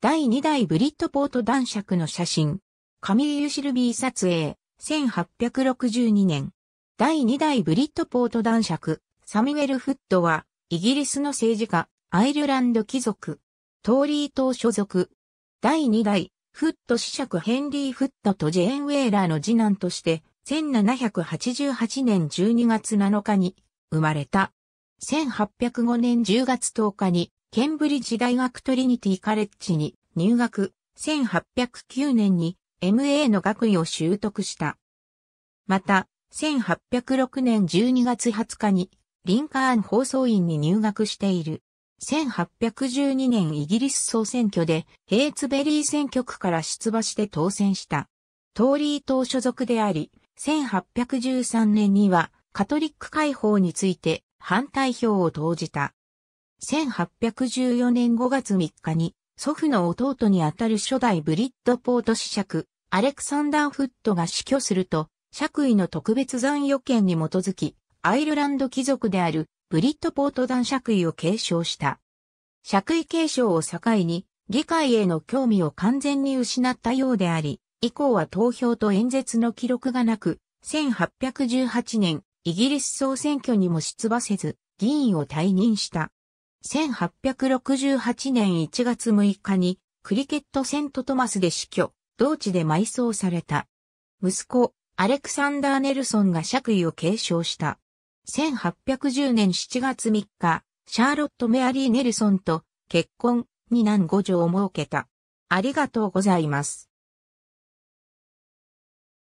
第2代ブリットポート男爵の写真。カミーユ・シルビー撮影、1862年。第2代ブリットポート男爵、サミュエル・フッドは、イギリスの政治家、アイルランド貴族、トーリー党所属。第2代、フッド子爵ヘンリー・フッドとジェーン・ウェーラーの次男として、1788年12月7日に生まれた。1805年10月10日にケンブリッジ大学トリニティカレッジに入学、1809年に MA の学位を習得した。また、1806年12月20日にリンカーン放送院に入学している。1812年イギリス総選挙でヘイツベリー選挙区から出馬して当選した。トーリー党所属であり、1813年にはカトリック解放について反対票を投じた。1814年5月3日に、祖父の弟にあたる初代ブリッドポート子爵、アレクサンダー・フットが死去すると、爵位の特別残余権に基づき、アイルランド貴族であるブリッドポート団爵位を継承した。爵位継承を境に、議会への興味を完全に失ったようであり、以降は投票と演説の記録がなく、1818年、イギリス総選挙にも出馬せず、議員を退任した。1868年1月6日にクリケットセントトマスで死去、同地で埋葬された。息子、アレクサンダー・ネルソンが爵位を継承した。1810年7月3日、シャーロット・メアリー・ネルソンと結婚、二男五女を設けた。ありがとうございます。